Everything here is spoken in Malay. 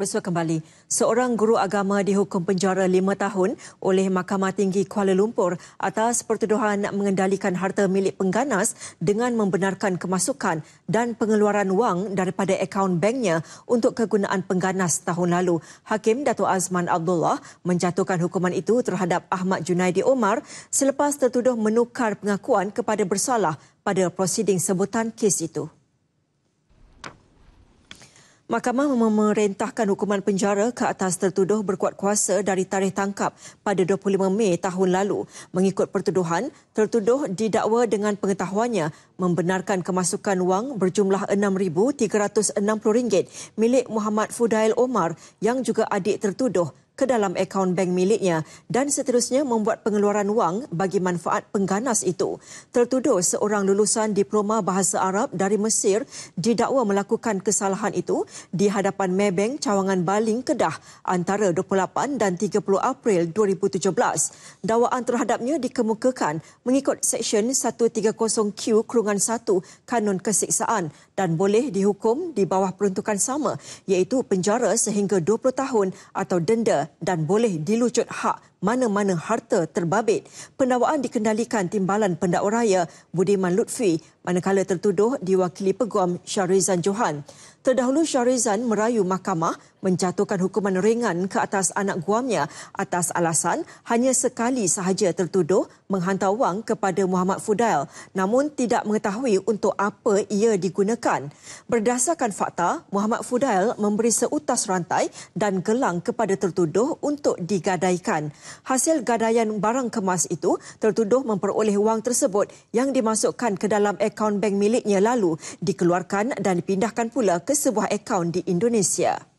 Bersua kembali, seorang guru agama dihukum penjara lima tahun oleh Mahkamah Tinggi Kuala Lumpur atas pertuduhan mengendalikan harta milik pengganas dengan membenarkan kemasukan dan pengeluaran wang daripada akaun banknya untuk kegunaan pengganas tahun lalu. Hakim Dato' Azman Abdullah menjatuhkan hukuman itu terhadap Ahmad Junaidi Omar selepas tertuduh menukar pengakuan kepada bersalah pada prosiding sebutan kes itu. Mahkamah memerintahkan hukuman penjara ke atas tertuduh berkuat kuasa dari tarikh tangkap pada 25 Mei tahun lalu. Mengikut pertuduhan, tertuduh didakwa dengan pengetahuannya membenarkan kemasukan wang berjumlah RM6,360 milik Muhammad Fudail Omar yang juga adik tertuduh ke dalam akaun bank miliknya dan seterusnya membuat pengeluaran wang bagi manfaat pengganas itu. Tertuduh seorang lulusan diploma bahasa Arab dari Mesir didakwa melakukan kesalahan itu di hadapan Maybank Cawangan Baling Kedah antara 28 dan 30 April 2017. dakwaan terhadapnya dikemukakan mengikut Seksyen 130Q Kurungan 1 Kanun Kesiksaan dan boleh dihukum di bawah peruntukan sama iaitu penjara sehingga 20 tahun atau denda dan boleh dilucut hak mana-mana harta terbabit. Pendakwaan dikendalikan timbalan pendakwa raya Budiman Lutfi manakala tertuduh diwakili peguam Syarizan Johan. Terdahulu Syarizan merayu mahkamah menjatuhkan hukuman ringan ke atas anak guamnya atas alasan hanya sekali sahaja tertuduh menghantar wang kepada Muhammad Fudail namun tidak mengetahui untuk apa ia digunakan. Berdasarkan fakta, Muhammad Fudail memberi seutas rantai dan gelang kepada tertuduh untuk digadaikan hasil gadaian barang kemas itu tertuduh memperoleh wang tersebut yang dimasukkan ke dalam akaun bank miliknya lalu dikeluarkan dan dipindahkan pula ke sebuah akaun di Indonesia.